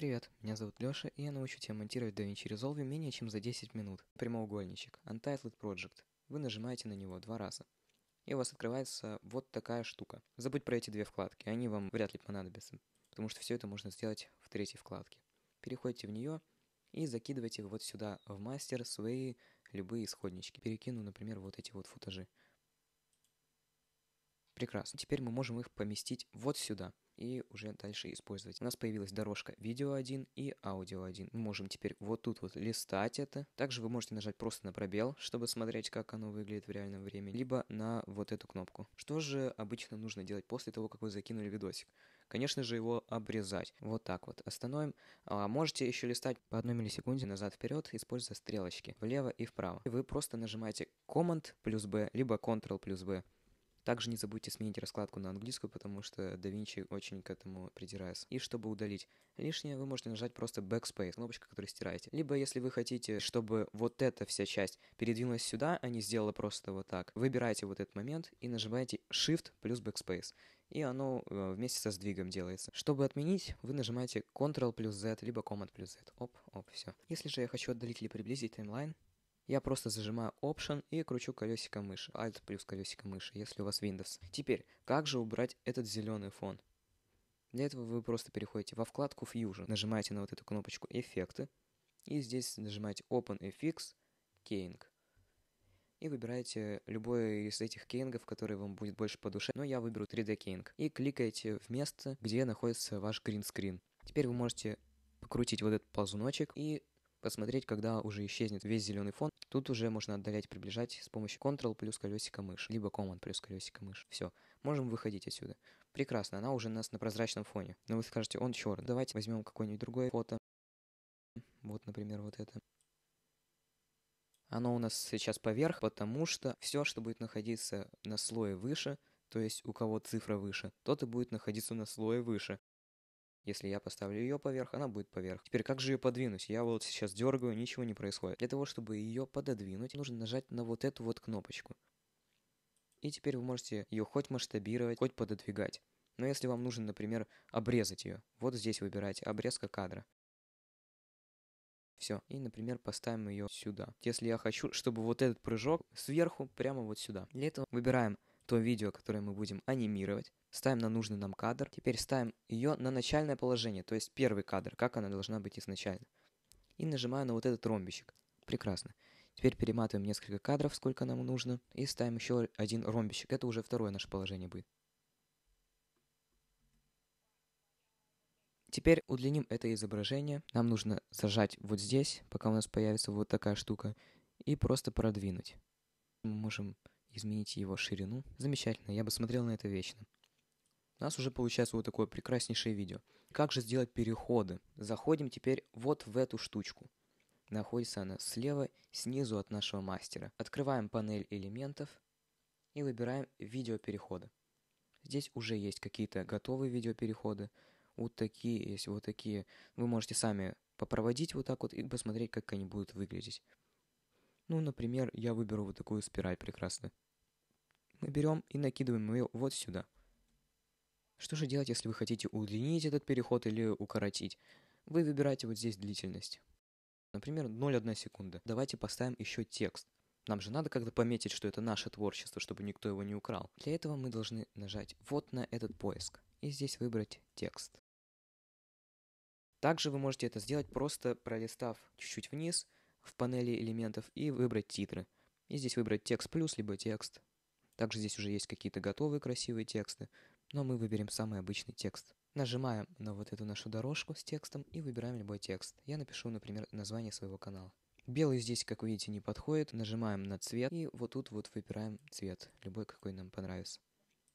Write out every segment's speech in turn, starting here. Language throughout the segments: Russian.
Привет, меня зовут Лёша, и я научу тебя монтировать DaVinci Resolve менее чем за 10 минут. Прямоугольничек, Untitled Project. Вы нажимаете на него два раза. И у вас открывается вот такая штука. Забудь про эти две вкладки, они вам вряд ли понадобятся, потому что все это можно сделать в третьей вкладке. Переходите в нее и закидывайте вот сюда в мастер свои любые исходнички. Перекину, например, вот эти вот футажи. Прекрасно. Теперь мы можем их поместить вот сюда и уже дальше использовать. У нас появилась дорожка видео 1 и аудио 1. Мы можем теперь вот тут вот листать это. Также вы можете нажать просто на пробел, чтобы смотреть, как оно выглядит в реальном времени, либо на вот эту кнопку. Что же обычно нужно делать после того, как вы закинули видосик? Конечно же, его обрезать. Вот так вот. Остановим. А, можете еще листать по одной миллисекунде назад-вперед, используя стрелочки влево и вправо. Вы просто нажимаете Command плюс B, либо Ctrl плюс B. Также не забудьте сменить раскладку на английскую, потому что DaVinci очень к этому придирается. И чтобы удалить лишнее, вы можете нажать просто Backspace, кнопочка, которую стираете. Либо, если вы хотите, чтобы вот эта вся часть передвинулась сюда, а не сделала просто вот так, выбирайте вот этот момент и нажимаете Shift плюс Backspace и оно э, вместе со сдвигом делается. Чтобы отменить, вы нажимаете Ctrl плюс Z, либо Command плюс Z. Оп, оп, все. Если же я хочу отдалить или приблизить таймлайн, я просто зажимаю Option и кручу колесико мыши. Alt плюс колесико мыши, если у вас Windows. Теперь, как же убрать этот зеленый фон? Для этого вы просто переходите во вкладку Fusion, нажимаете на вот эту кнопочку «Эффекты», и здесь нажимаете OpenFX Keying. И выбираете любой из этих кейнгов, который вам будет больше по душе. Но я выберу 3D кейнг. И кликаете в место, где находится ваш гринскрин. Теперь вы можете покрутить вот этот ползуночек и посмотреть, когда уже исчезнет весь зеленый фон. Тут уже можно отдалять, приближать с помощью Ctrl плюс колесика мышь, либо Command плюс колесика мышь. Все, можем выходить отсюда. Прекрасно, она уже у нас на прозрачном фоне. Но вы скажете, он черный. давайте возьмем какое-нибудь другое фото. Вот, например, вот это. Оно у нас сейчас поверх, потому что все, что будет находиться на слое выше, то есть у кого цифра выше, тот и будет находиться на слое выше. Если я поставлю ее поверх, она будет поверх. Теперь как же ее подвинуть? Я вот сейчас дергаю, ничего не происходит. Для того, чтобы ее пододвинуть, нужно нажать на вот эту вот кнопочку. И теперь вы можете ее хоть масштабировать, хоть пододвигать. Но если вам нужно, например, обрезать ее, вот здесь выбирайте «Обрезка кадра». Все. И, например, поставим ее сюда. Если я хочу, чтобы вот этот прыжок сверху прямо вот сюда. Для этого выбираем то видео, которое мы будем анимировать. Ставим на нужный нам кадр. Теперь ставим ее на начальное положение, то есть первый кадр, как она должна быть изначально. И нажимаю на вот этот ромбичек. Прекрасно. Теперь перематываем несколько кадров, сколько нам нужно, и ставим еще один ромбичек. Это уже второе наше положение будет. Теперь удлиним это изображение. Нам нужно зажать вот здесь, пока у нас появится вот такая штука, и просто продвинуть. Мы можем измените его ширину. Замечательно, я бы смотрел на это вечно. У нас уже получается вот такое прекраснейшее видео. Как же сделать переходы? Заходим теперь вот в эту штучку. Находится она слева, снизу от нашего мастера. Открываем панель элементов и выбираем видео перехода. Здесь уже есть какие-то готовые видеопереходы. Вот такие есть, вот такие. Вы можете сами попроводить вот так вот и посмотреть, как они будут выглядеть. Ну, например, я выберу вот такую спираль прекрасно. Мы берем и накидываем ее вот сюда. Что же делать, если вы хотите удлинить этот переход или укоротить? Вы выбираете вот здесь длительность. Например, 0,1 секунда. Давайте поставим еще текст. Нам же надо как-то пометить, что это наше творчество, чтобы никто его не украл. Для этого мы должны нажать вот на этот поиск и здесь выбрать текст. Также вы можете это сделать, просто пролистав чуть-чуть вниз – в панели элементов и выбрать титры. И здесь выбрать текст плюс, либо текст. Также здесь уже есть какие-то готовые красивые тексты, но мы выберем самый обычный текст. Нажимаем на вот эту нашу дорожку с текстом и выбираем любой текст. Я напишу, например, название своего канала. Белый здесь, как вы видите, не подходит. Нажимаем на цвет и вот тут вот выбираем цвет, любой, какой нам понравится.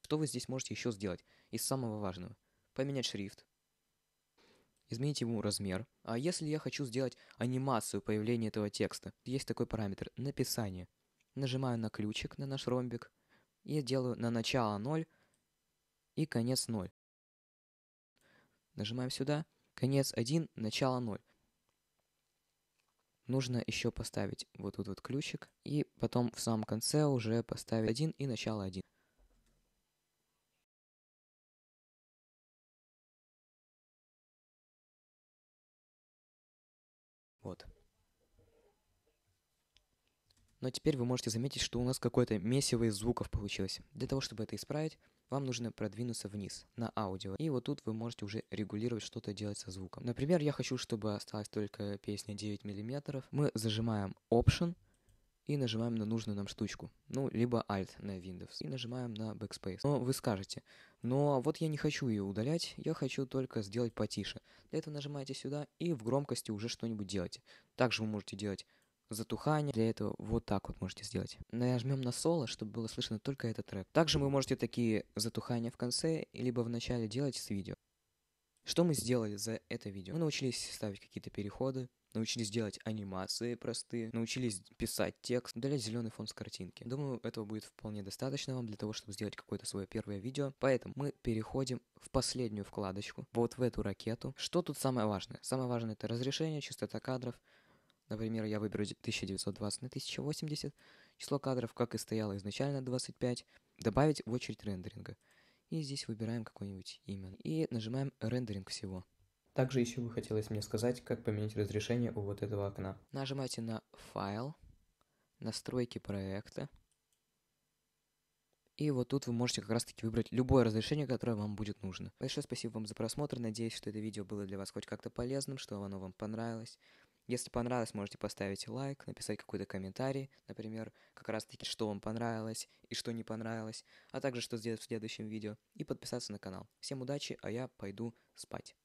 Что вы здесь можете еще сделать? Из самого важного. Поменять шрифт изменить ему размер. А если я хочу сделать анимацию появления этого текста, есть такой параметр – написание. Нажимаю на ключик, на наш ромбик, и делаю на начало 0 и конец 0. Нажимаем сюда, конец 1, начало 0. Нужно еще поставить вот тут вот ключик, и потом в самом конце уже поставить 1 и начало 1. Но теперь вы можете заметить, что у нас какое-то месиво из звуков получилось. Для того, чтобы это исправить, вам нужно продвинуться вниз, на аудио. И вот тут вы можете уже регулировать, что-то делать со звуком. Например, я хочу, чтобы осталась только песня 9 мм. Мы зажимаем Option и нажимаем на нужную нам штучку. Ну, либо Alt на Windows. И нажимаем на Backspace. Но вы скажете, но «Ну, а вот я не хочу ее удалять, я хочу только сделать потише. Для этого нажимаете сюда и в громкости уже что-нибудь делаете. Также вы можете делать затухание. Для этого вот так вот можете сделать. Нажмем на соло, чтобы было слышно только этот трек. Также вы можете такие затухания в конце, либо в начале делать с видео. Что мы сделали за это видео? Мы научились ставить какие-то переходы, научились делать анимации простые, научились писать текст, удалять зеленый фон с картинки. Думаю, этого будет вполне достаточно вам для того, чтобы сделать какое-то свое первое видео. Поэтому мы переходим в последнюю вкладочку, вот в эту ракету. Что тут самое важное? Самое важное это разрешение, частота кадров, Например, я выберу 1920 на 1080, число кадров, как и стояло изначально 25, добавить в очередь рендеринга. И здесь выбираем какое-нибудь имя и нажимаем рендеринг всего. Также еще бы хотелось мне сказать, как поменять разрешение у вот этого окна. Нажимайте на «Файл», «Настройки проекта», и вот тут вы можете как раз-таки выбрать любое разрешение, которое вам будет нужно. Большое спасибо вам за просмотр. Надеюсь, что это видео было для вас хоть как-то полезным, что оно вам понравилось. Если понравилось, можете поставить лайк, написать какой-то комментарий, например, как раз-таки, что вам понравилось и что не понравилось, а также, что сделать в следующем видео, и подписаться на канал. Всем удачи, а я пойду спать.